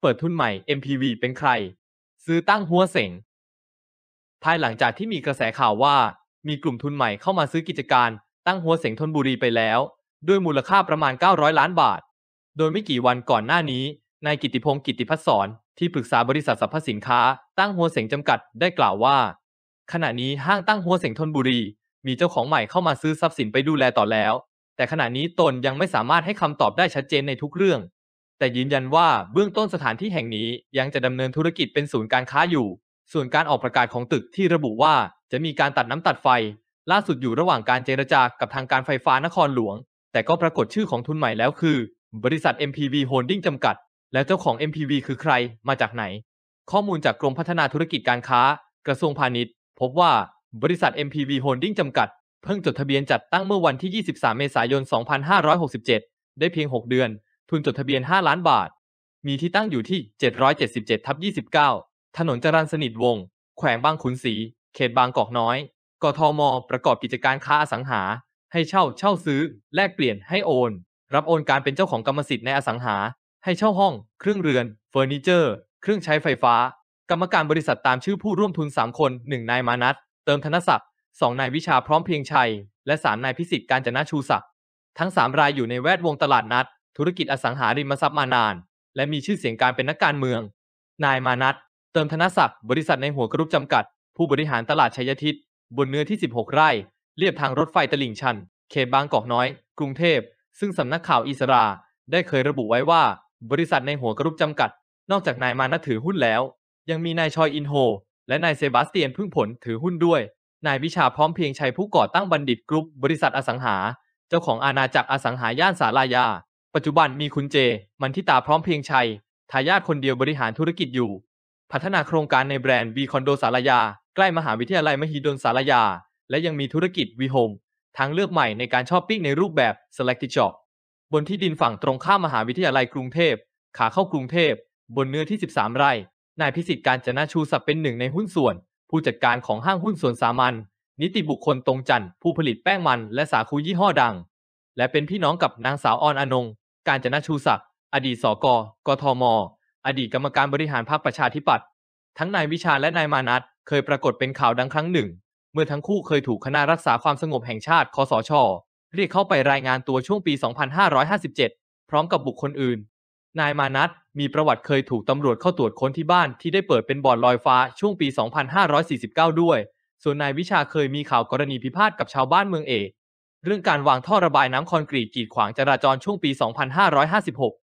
เปิดทุนใหม่ MPV เป็นใคร ซื้อตั้งหัวเสงภายหลังจากที่มีกระแสข่าวว่ามีกลุ่มทุนใหม่เข้ามาซื้อกิจการตั้งหัวเสงทนบุรีไปแล้ว ด้วยมูลค่าประมาณ 900 ล้านบาท โดยไม่กี่วันก่อนหน้านี้นายกิติพงศ์กิติพัฒสอนที่ปรึกษาบริษัทสรรพสินค้า ตั้งหัวเสงจำกัดได้กล่าวว่า ขณะนี้ห้างตั้งหัวเสงทนบุรีมีเจ้าของใหม่เข้ามาซื้อทรัพย์สินไปดูแลต่อแล้ว แต่ขณะนี้ตนยังไม่สามารถให้คำตอบได้ชัดเจนในทุกเรื่องแต่ยืนยันว่าเบื้องต้นสถานที่แห่งนี้ยังจะดำเนินธุรกิจเป็นศูนย์การค้าอยู่ ส่วนการออกประกาศของตึกที่ระบุว่าจะมีการตัดน้ำตัดไฟ ล่าสุดอยู่ระหว่างการเจรจากับทางการไฟฟ้านครหลวง แต่ก็ปรากฏชื่อของทุนใหม่แล้วคือ บริษัท MPV Holding จำกัด และเจ้าของ MPV คือใครมาจากไหน ข้อมูลจากกรมพัฒนาธุรกิจการค้า กระทรวงพาณิชย์พบว่าบริษัท MPV Holding จำกัดเพิ่งจดทะเบียนจัดตั้งเมื่อวันที่ 23 เมษายน 2567 ได้เพียง 6 เดือนทุนจดทะเบียน 5 ล้านบาท มีที่ตั้งอยู่ที่ 777 ทับ29 ถนนจรันสนิทวงศ์แขวงบางขุนศรี เขตบางกอกน้อย กทม ประกอบกิจการค้าอสังหา ให้เช่าเช่าซื้อ แลกเปลี่ยนให้โอน รับโอนการเป็นเจ้าของกรรมสิทธิ์ในอสังหา ให้เช่าห้อง เครื่องเรือน เฟอร์นิเจอร์ เครื่องใช้ไฟฟ้า กรรมการบริษัทตามชื่อผู้ร่วมทุน3คน1นายมานัทเติมธนศักดิ์2นายวิชาพร้อมเพียงชัย และ3นายพิสิทธิ์การจนะชูศักดิ์ ทั้ง 3 รายอยู่ในแวดวงตลาดนัดธุรกิจอสังหาริมทรัพย์มานาน และมีชื่อเสียงการเป็นนักการเมือง นายมานัทเติมธนศักดิ์บริษัทในหัวกรุ๊ปจำกัด ผู้บริหารตลาดชัยทิศบนเนื้อที่ 16 ไร่เรียบทางรถไฟตลิ่งชัน เขตบางกอกน้อย กรุงเทพ ซึ่งสำนักข่าวอิสรา ได้เคยระบุไว้ว่า บริษัทในหัวกรุ๊ปจำกัด นอกจากนายมานัทถือหุ้นแล้ว ยังมีนายชอยอินโฮ และนายเซบาสเตียนพึ่งผลถือหุ้นด้วย นายวิชาพร้อมเพียงชัยผู้ก่อตั้งบัณฑิต กรุ๊ป บริษัทอสังหา เจ้าของอาณาจักรอสังหาย่านสาลายาปัจจุบันมีคุณเจ มันทิตาพร้อมเพียงชัย ทายาทคนเดียวบริหารธุรกิจอยู่ พัฒนาโครงการในแบรนด์วีคอนโดสารยา ใกล้มหาวิทยาลัยมหิดลสารยา และยังมีธุรกิจวีโฮมทางเลือกใหม่ในการช้อปปิ้งในรูปแบบ s e l e c t i shop บนที่ดินฝั่งตรงข้ามมหาวิทยาลัยกรุงเทพ ขาเข้ากรุงเทพ บนเนื้อที่ 13 ไร่ นายพิสิทธิ์การจนาชูศักดิ์เป็นหนึ่งในหุ้นส่วน ผู้จัดการของห้างหุ้นส่วนสามัญนิติบุคคลตรงจันทร์ผู้ผลิตแป้งมันและสาคูยี่ห้อดัง และเป็นพี่น้องกับนางสาวออนอนงการจนชูศักดิ์ อดีตสก กทม อดีตกรรมการบริหารพรรคประชาธิปัตย์ทั้งนายวิชาและนายมานัทเคยปรากฏเป็นข่าวดังครั้งหนึ่ง เมื่อทั้งคู่เคยถูกคณะรักษาความสงบแห่งชาติ คสช เรียกเข้าไปรายงานตัวช่วงปี 2557 พร้อมกับบุคคลอื่น นายมานัทมีประวัติเคยถูกตำรวจเข้าตรวจค้นที่บ้าน ที่ได้เปิดเป็นบ่อนลอยฟ้าช่วงปี 2549 ด้วย ส่วนนายวิชาเคยมีข่าวกรณีพิพาทกับชาวบ้านเมืองเอกเรื่องการวางท่อระบายน้ำคอนกรีตกีดขวางจราจรช่วงปี 2556